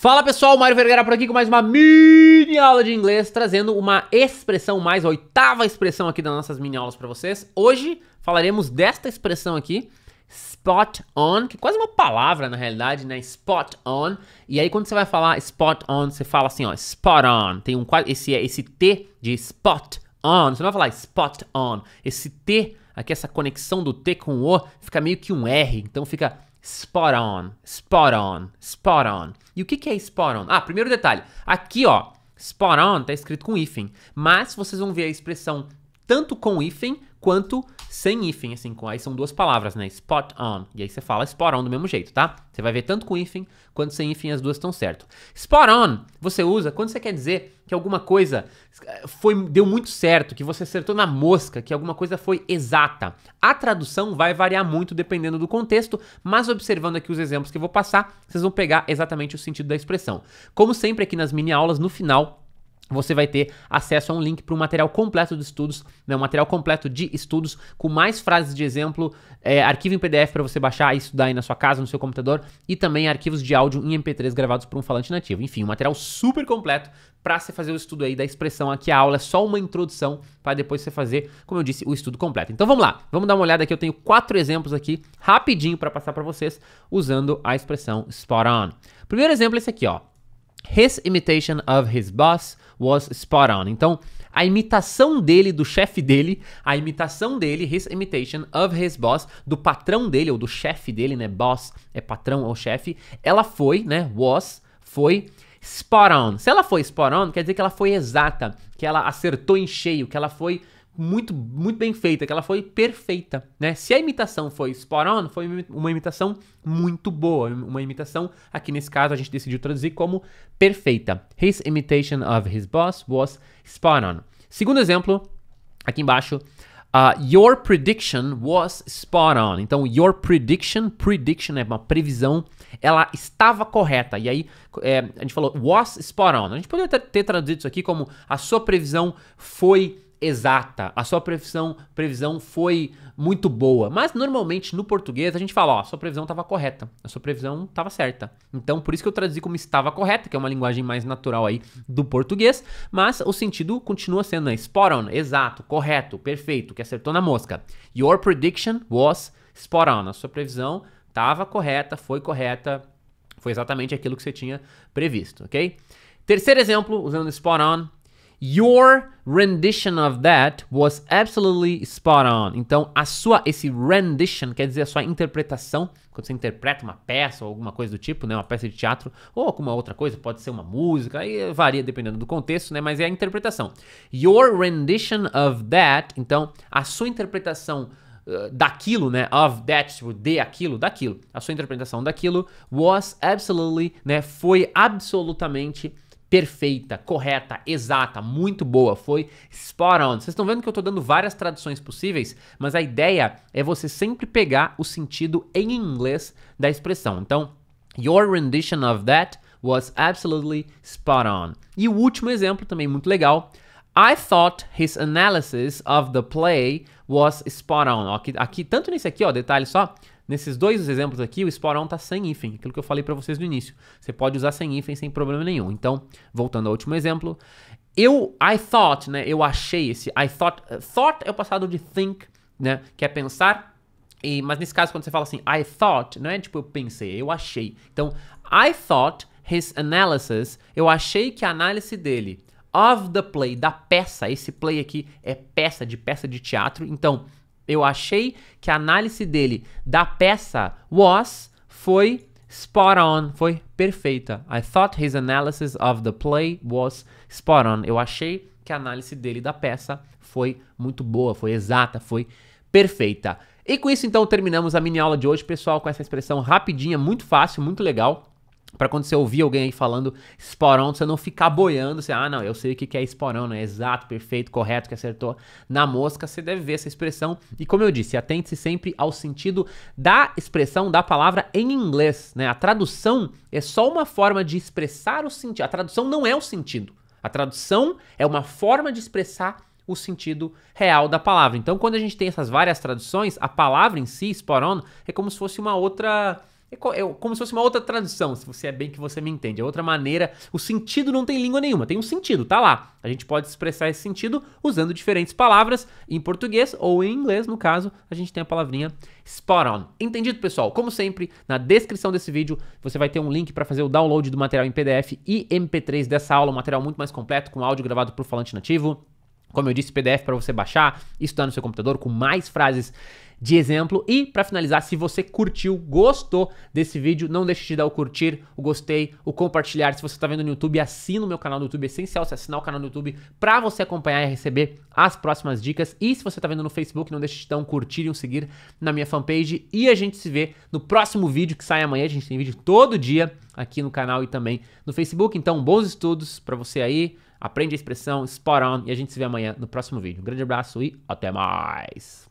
Fala pessoal, Mário Vergara por aqui com mais uma mini aula de inglês, trazendo uma expressão mais, a oitava expressão aqui das nossas mini aulas para vocês. Hoje falaremos desta expressão aqui, spot on, que é quase uma palavra na realidade, né? Spot on. E aí quando você vai falar spot on, você fala assim, ó, spot on. Tem um esse esse T de spot on. Você não vai falar spot on. Esse T aqui essa conexão do T com o O fica meio que um R, então fica Spot on, spot on, spot on. E o que, é spot on? Ah, primeiro detalhe. Aqui, ó, spot on tá escrito com hífen. Mas vocês vão ver a expressão tanto com hífen quanto sem hífen, assim, com, aí são duas palavras, né? Spot on. E aí você fala spot on do mesmo jeito, tá? Você vai ver tanto com hífen quanto sem hífen, as duas estão certo. Spot on você usa quando você quer dizer que alguma coisa eh, foi deu muito certo, que você acertou na mosca, que alguma coisa foi exata. A tradução vai variar muito dependendo do contexto, mas observando aqui os exemplos que eu vou passar, vocês vão pegar exatamente o sentido da expressão. Como sempre aqui nas mini aulas, no final você vai ter acesso a um link para um material completo de estudos, né, um material completo de estudos com mais frases de exemplo, é, arquivo em PDF para você baixar e estudar aí na sua casa, no seu computador, e também arquivos de áudio em MP3 gravados por um falante nativo. Enfim, um material super completo para você fazer o estudo aí da expressão aqui. A aula é só uma introdução para depois você fazer, como eu disse, o estudo completo. Então vamos lá, vamos dar uma olhada aqui. Eu tenho quatro exemplos aqui rapidinho para passar para vocês usando a expressão spot on. Primeiro exemplo é esse aqui, ó. His imitation of his boss was spot on. Então, a imitação dele, do chefe dele, a imitação dele, his imitation of his boss, do patrão dele, ou do chefe dele, né? Boss é patrão ou chefe, ela foi, né? Was, foi spot on. Se ela foi spot on, quer dizer que ela foi exata, que ela acertou em cheio, que ela foi muito, muito bem feita, que ela foi perfeita, né? Se a imitação foi spot on, foi uma imitação muito boa, uma imitação, aqui nesse caso a gente decidiu traduzir como perfeita. His imitation of his boss was spot on. Segundo exemplo, aqui embaixo, Uh, your prediction was spot on. Então, your prediction, prediction é uma previsão, ela estava correta. E aí, é, a gente falou was spot on. A gente poderia ter, ter traduzido isso aqui como a sua previsão foi exata, a sua previsão, previsão foi muito boa. Mas normalmente no português a gente fala, ó, a sua previsão estava correta, a sua previsão estava certa. Então por isso que eu traduzi como estava correta, que é uma linguagem mais natural aí do português, mas o sentido continua sendo né, spot on, exato, correto, perfeito, que acertou na mosca. Your prediction was spot on, a sua previsão estava correta, foi correta, foi exatamente aquilo que você tinha previsto, ok? Terceiro exemplo, usando spot on, Your rendition of that was absolutely spot on. Então, a sua, esse rendition quer dizer a sua interpretação, quando você interpreta uma peça ou alguma coisa do tipo, né, uma peça de teatro ou alguma outra coisa, pode ser uma música, aí varia dependendo do contexto, né, mas é a interpretação. Your rendition of that, então, a sua interpretação eh, daquilo, né, of that, tipo, de aquilo, daquilo, a sua interpretação daquilo was absolutely, né, foi absolutamente perfeita, correta, exata, muito boa, foi spot on. Vocês estão vendo que eu estou dando várias traduções possíveis, mas a ideia é você sempre pegar o sentido em inglês da expressão. Então, your rendition of that was absolutely spot on. E o último exemplo também muito legal, I thought his analysis of the play was spot on. Aqui, aqui tanto nesse aqui, ó, detalhe só, Nesses dois exemplos aqui, o esporão está sem hífen, aquilo que eu falei para vocês no início. Você pode usar sem hífen sem problema nenhum. Então, voltando ao último exemplo, eu, I thought, né? Eu achei esse, I thought, eh, thought é o passado de think, né? Que é pensar. E, mas nesse caso, quando você fala assim, I thought, não é tipo eu pensei, eu achei. Então, I thought his analysis, eu achei que a análise dele of the play, da peça, esse play aqui é peça, de peça de teatro. Então, eu achei que a análise dele da peça was foi spot on, foi perfeita. I thought his analysis of the play was spot on. Eu achei que a análise dele da peça foi muito boa, foi exata, foi perfeita. E com isso então terminamos a mini aula de hoje, pessoal, com essa expressão rapidinha, muito fácil, muito legal para quando você ouvir alguém aí falando esporão, você não ficar boiando, você, ah, não, eu sei o que é esporão, né? Exato, perfeito, correto, que acertou na mosca, você deve ver essa expressão. E como eu disse, atente-se sempre ao sentido da expressão da palavra em inglês, né? A tradução é só uma forma de expressar o sentido. A tradução não é o sentido. A tradução é uma forma de expressar o sentido real da palavra. Então, quando a gente tem essas várias traduções, a palavra em si, esporão é como se fosse uma outra é como se fosse uma outra tradução, se você é bem que você me entende. É outra maneira. O sentido não tem língua nenhuma, tem um sentido, tá lá. A gente pode expressar esse sentido usando diferentes palavras em português ou em inglês, no caso, a gente tem a palavrinha spot on. Entendido, pessoal? Como sempre, na descrição desse vídeo você vai ter um link para fazer o download do material em PDF e MP3 dessa aula, um material muito mais completo com áudio gravado por falante nativo. Como eu disse, PDF para você baixar, estudar no seu computador com mais frases de exemplo. E para finalizar, se você curtiu, gostou desse vídeo, não deixe de dar o curtir, o gostei, o compartilhar. Se você está vendo no YouTube, assina o meu canal no YouTube. É essencial você assinar o canal no YouTube para você acompanhar e receber as próximas dicas. E se você está vendo no Facebook, não deixe de dar um curtir e um seguir na minha fanpage. E a gente se vê no próximo vídeo que sai amanhã. A gente tem vídeo todo dia aqui no canal e também no Facebook. Então, bons estudos para você aí. Aprende a expressão spot on e a gente se vê amanhã no próximo vídeo. Um grande abraço e até mais!